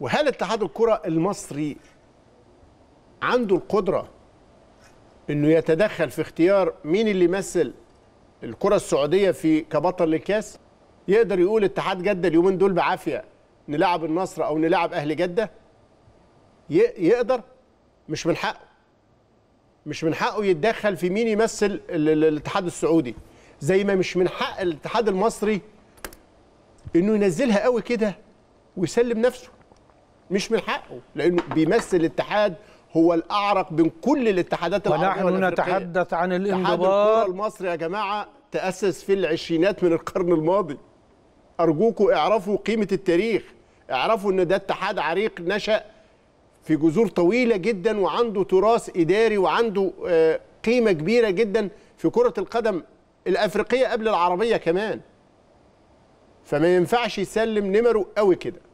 وهل اتحاد الكره المصري عنده القدره انه يتدخل في اختيار مين اللي يمثل الكره السعوديه في كبطل للكاس يقدر يقول اتحاد جده اليومين دول بعافيه نلعب النصر او نلعب اهل جده يقدر مش من حقه مش من حقه يتدخل في مين يمثل الاتحاد السعودي زي ما مش من حق الاتحاد المصري انه ينزلها قوي كده ويسلم نفسه مش من حقه لانه بيمثل الاتحاد هو الاعرق بين كل الاتحادات العربيه ونحن نتحدث عن الانضباط الكره المصري يا جماعه تاسس في العشرينات من القرن الماضي ارجوكم اعرفوا قيمه التاريخ اعرفوا ان ده اتحاد عريق نشا في جذور طويله جدا وعنده تراث اداري وعنده آه، قيمه كبيره جدا في كره القدم الافريقيه قبل العربيه كمان فما ينفعش يسلم نمره قوي كده